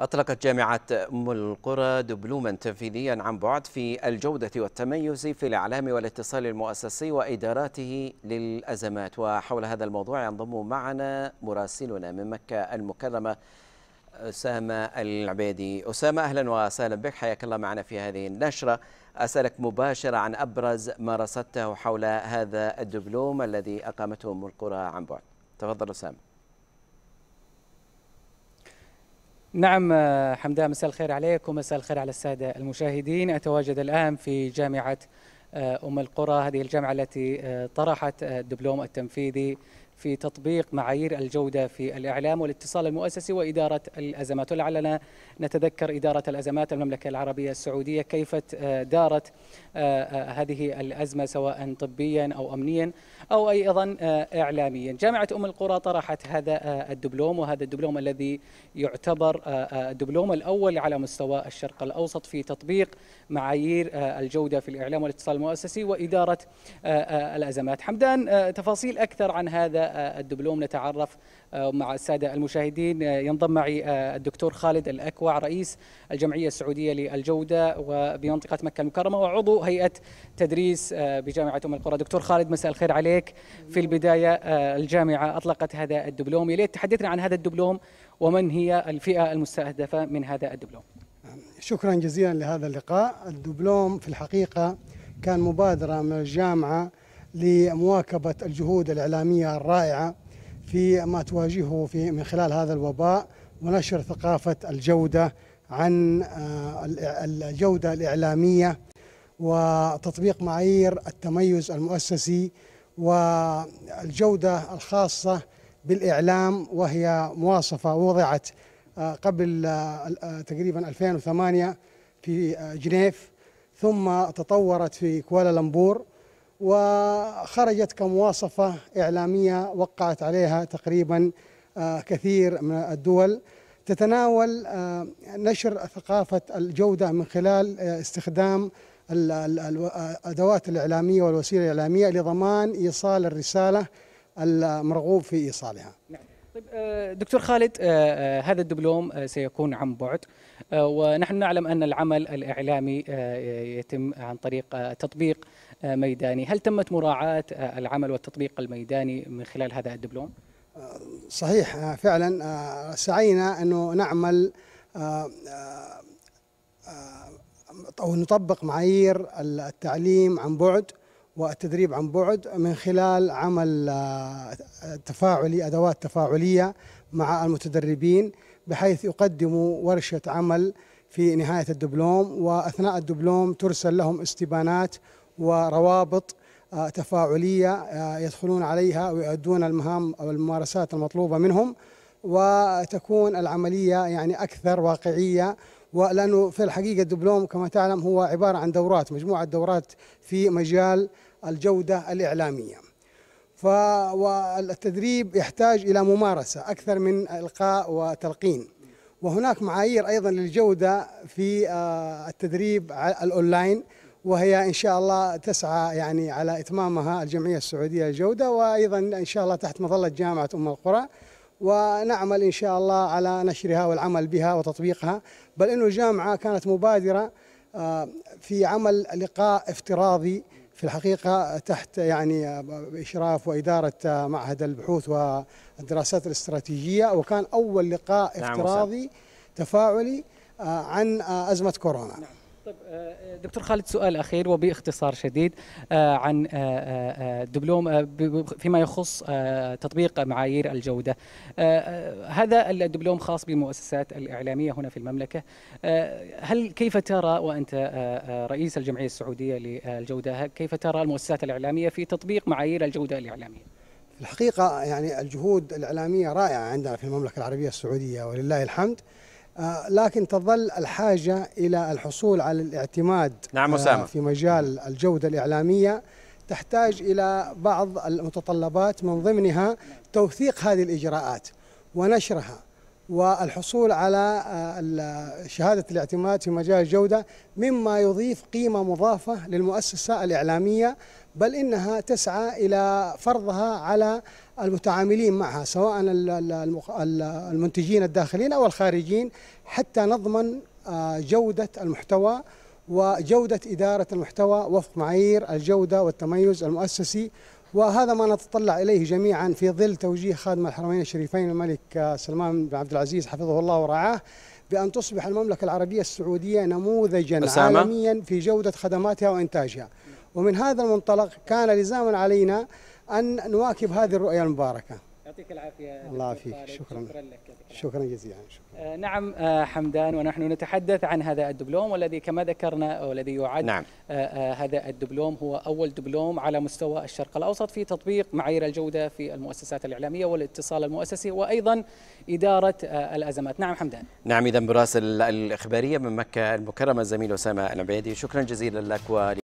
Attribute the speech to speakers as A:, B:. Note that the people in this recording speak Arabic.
A: أطلقت جامعة أم القرى دبلوما تنفيذيا عن بعد في الجودة والتميز في الإعلام والاتصال المؤسسي وإداراته للأزمات وحول هذا الموضوع ينضم معنا مراسلنا من مكة المكرمة أسامة العبيدي أسامة أهلا وسهلا بك حياك الله معنا في هذه النشرة أسألك مباشرة عن أبرز ما رصدته حول هذا الدبلوم الذي أقامته أم القرى عن بعد تفضل أسامة نعم آه، حمدان مساء الخير عليك ومساء الخير على السادة المشاهدين أتواجد الآن في جامعة آه، أم القرى هذه الجامعة التي آه، طرحت الدبلوم التنفيذي في تطبيق معايير الجودة في الإعلام والاتصال المؤسسي وإدارة الأزمات ولعلنا نتذكر إدارة الأزمات المملكة العربية السعودية كيف آه، دارت آه، آه، هذه الأزمة سواء طبيا أو أمنيا أو أيضا إعلاميا جامعة أم القرى طرحت هذا الدبلوم وهذا الدبلوم الذي يعتبر الدبلوم الأول على مستوى الشرق الأوسط في تطبيق معايير الجودة في الإعلام والاتصال المؤسسي وإدارة الأزمات حمدان تفاصيل أكثر عن هذا الدبلوم نتعرف آه، مع السادة المشاهدين آه، ينضم معي آه، الدكتور خالد الأكوع رئيس الجمعية السعودية للجودة وبمنطقة مكة المكرمة وعضو هيئة تدريس بجامعة أم القرى دكتور خالد مساء الخير عليك في البداية الجامعة أطلقت هذا الدبلوم يا ليت تحدثنا عن هذا الدبلوم ومن هي الفئة المستهدفة من هذا الدبلوم
B: شكرا جزيلا لهذا اللقاء الدبلوم في الحقيقة كان مبادرة من الجامعة لمواكبة الجهود الإعلامية الرائعة في ما تواجهه في من خلال هذا الوباء ونشر ثقافة الجودة عن آه، الجودة الإعلامية وتطبيق معايير التميز المؤسسي والجودة الخاصة بالإعلام وهي مواصفة وضعت آه، قبل آه، تقريبا 2008 في جنيف ثم تطورت في كوالالمبور وخرجت كمواصفة إعلامية وقعت عليها تقريبا آه، كثير من الدول تتناول آه، نشر ثقافة الجودة من خلال آه، استخدام الأدوات الإعلامية والوسيلة الإعلامية لضمان إيصال الرسالة المرغوب في إيصالها نعم.
A: طيب دكتور خالد هذا الدبلوم سيكون عن بعد ونحن نعلم أن العمل الإعلامي يتم عن طريق تطبيق ميداني هل تمت مراعاة العمل والتطبيق الميداني من خلال هذا الدبلوم؟
B: صحيح فعلا سعينا أنه نعمل أو نطبق معايير التعليم عن بعد والتدريب عن بعد من خلال عمل تفاعلي أدوات تفاعلية مع المتدربين بحيث يقدموا ورشة عمل في نهاية الدبلوم وأثناء الدبلوم ترسل لهم استبانات وروابط آه، تفاعليه آه، يدخلون عليها ويؤدون المهام او الممارسات المطلوبه منهم وتكون العمليه يعني اكثر واقعيه ولانه في الحقيقه الدبلوم كما تعلم هو عباره عن دورات مجموعه دورات في مجال الجوده الاعلاميه. فالتدريب يحتاج الى ممارسه اكثر من القاء وتلقين. وهناك معايير ايضا للجوده في آه، التدريب الاونلاين وهي إن شاء الله تسعى يعني على إتمامها الجمعية السعودية للجودة وأيضا إن شاء الله تحت مظلة جامعة أم القرى ونعمل إن شاء الله على نشرها والعمل بها وتطبيقها بل أنه الجامعة كانت مبادرة آه، في عمل لقاء افتراضي في الحقيقة تحت يعني إشراف وإدارة معهد البحوث والدراسات الاستراتيجية وكان أول لقاء نعم، افتراضي تفاعلي آه، عن آه، أزمة كورونا طيب دكتور خالد
A: سؤال اخير وباختصار شديد آه، عن الدبلوم فيما يخص تطبيق معايير الجوده هذا الدبلوم خاص بالمؤسسات الاعلاميه هنا في المملكه هل كيف ترى وانت رئيس الجمعيه السعوديه للجوده كيف ترى المؤسسات الاعلاميه في تطبيق معايير الجوده الاعلاميه
B: الحقيقه يعني الجهود الاعلاميه رائعه عندنا في المملكه العربيه السعوديه ولله الحمد آه، لكن تظل الحاجة إلى الحصول على الاعتماد نعم آه، أسامة. في مجال الجودة الإعلامية تحتاج إلى بعض المتطلبات من ضمنها توثيق هذه الإجراءات ونشرها والحصول على آه، شهادة الاعتماد في مجال الجودة مما يضيف قيمة مضافة للمؤسسة الإعلامية بل إنها تسعى إلى فرضها على المتعاملين معها سواء المنتجين الداخلين أو الخارجين حتى نضمن آه، جودة المحتوى وجودة إدارة المحتوى وفق معايير الجودة والتميز المؤسسي وهذا ما نتطلع اليه جميعا في ظل توجيه خادم الحرمين الشريفين الملك سلمان بن عبد العزيز حفظه الله ورعاه بان تصبح المملكه العربيه السعوديه نموذجا أسامة. عالميا في جوده خدماتها وانتاجها. ومن هذا المنطلق كان لزاما علينا ان نواكب هذه الرؤيه المباركه. يعطيك العافيه الله يعافيك شكرا شكرا لك شكرا جزيلا شكرا. آه
A: نعم آه حمدان ونحن نتحدث عن هذا الدبلوم والذي كما ذكرنا والذي يعد نعم. آه،, آه هذا الدبلوم هو اول دبلوم على مستوى الشرق الاوسط في تطبيق معايير الجوده في المؤسسات الاعلاميه والاتصال المؤسسي وايضا اداره آه، الازمات نعم حمدان نعم اذا براسل الاخباريه من مكه المكرمه الزميل اسامه العبيدي شكرا جزيلا لك